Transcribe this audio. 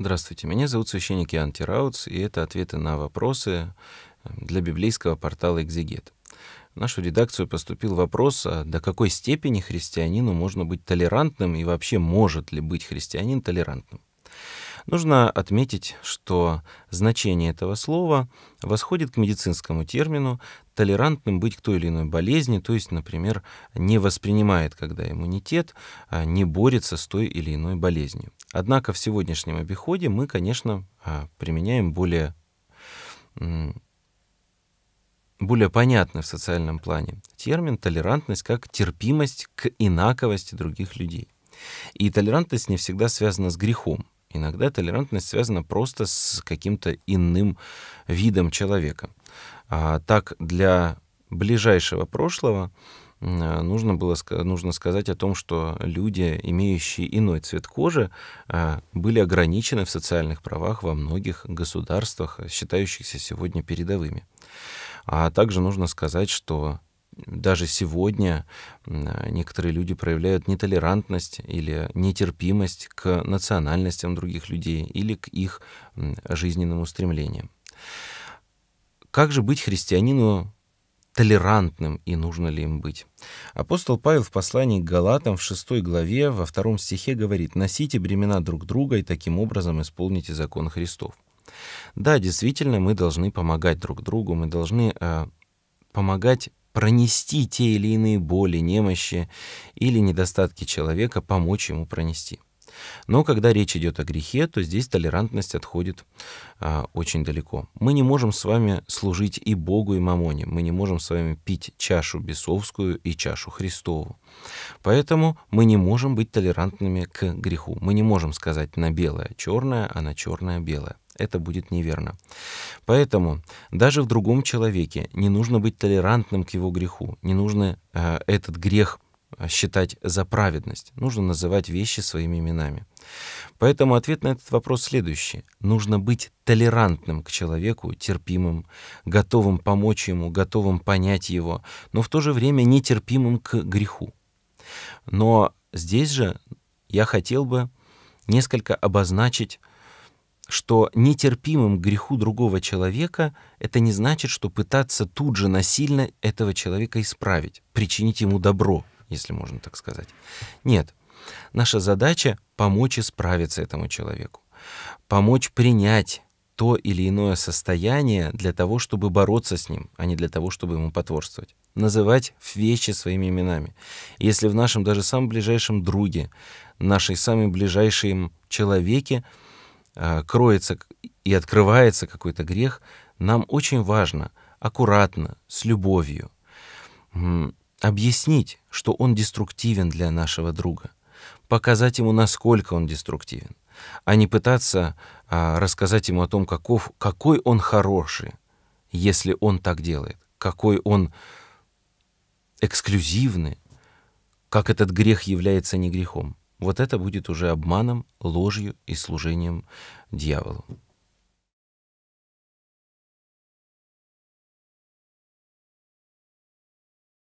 Здравствуйте, меня зовут священник Иоанн Тираутс, и это ответы на вопросы э, для библейского портала «Экзегет». В нашу редакцию поступил вопрос, а до какой степени христианину можно быть толерантным и вообще может ли быть христианин толерантным. Нужно отметить, что значение этого слова восходит к медицинскому термину толерантным быть к той или иной болезни, то есть, например, не воспринимает, когда иммунитет, а не борется с той или иной болезнью. Однако в сегодняшнем обиходе мы, конечно, а, применяем более более понятный в социальном плане термин толерантность как терпимость к инаковости других людей. И толерантность не всегда связана с грехом. Иногда толерантность связана просто с каким-то иным видом человека. А, так, для ближайшего прошлого э, нужно было нужно сказать о том, что люди, имеющие иной цвет кожи, а, были ограничены в социальных правах во многих государствах, считающихся сегодня передовыми. А также нужно сказать, что даже сегодня некоторые люди проявляют нетолерантность или нетерпимость к национальностям других людей или к их жизненным устремлениям. Как же быть христианину толерантным и нужно ли им быть. Апостол Павел в послании к Галатам в 6 главе во втором стихе говорит «Носите бремена друг друга и таким образом исполните закон Христов». Да, действительно, мы должны помогать друг другу, мы должны э, помогать пронести те или иные боли, немощи или недостатки человека, помочь ему пронести. Но когда речь идет о грехе, то здесь толерантность отходит а, очень далеко. Мы не можем с вами служить и Богу, и Мамоне. Мы не можем с вами пить чашу бесовскую и чашу Христову. Поэтому мы не можем быть толерантными к греху. Мы не можем сказать на белое черное, а на черное белое это будет неверно. Поэтому даже в другом человеке не нужно быть толерантным к его греху, не нужно э, этот грех а, считать за праведность. Нужно называть вещи своими именами. Поэтому ответ на этот вопрос следующий. Нужно быть толерантным к человеку, терпимым, готовым помочь ему, готовым понять его, но в то же время нетерпимым к греху. Но здесь же я хотел бы несколько обозначить что нетерпимым к греху другого человека это не значит, что пытаться тут же насильно этого человека исправить, причинить ему добро если можно так сказать. Нет. Наша задача — помочь исправиться этому человеку, помочь принять то или иное состояние для того, чтобы бороться с ним, а не для того, чтобы ему потворствовать. Называть вещи своими именами. Если в нашем даже самом ближайшем друге, нашей самой ближайшем человеке э, кроется и открывается какой-то грех, нам очень важно, аккуратно, с любовью, объяснить, что он деструктивен для нашего друга, показать ему, насколько он деструктивен, а не пытаться а, рассказать ему о том, каков, какой он хороший, если он так делает, какой он эксклюзивный, как этот грех является не грехом. Вот это будет уже обманом, ложью и служением дьяволу.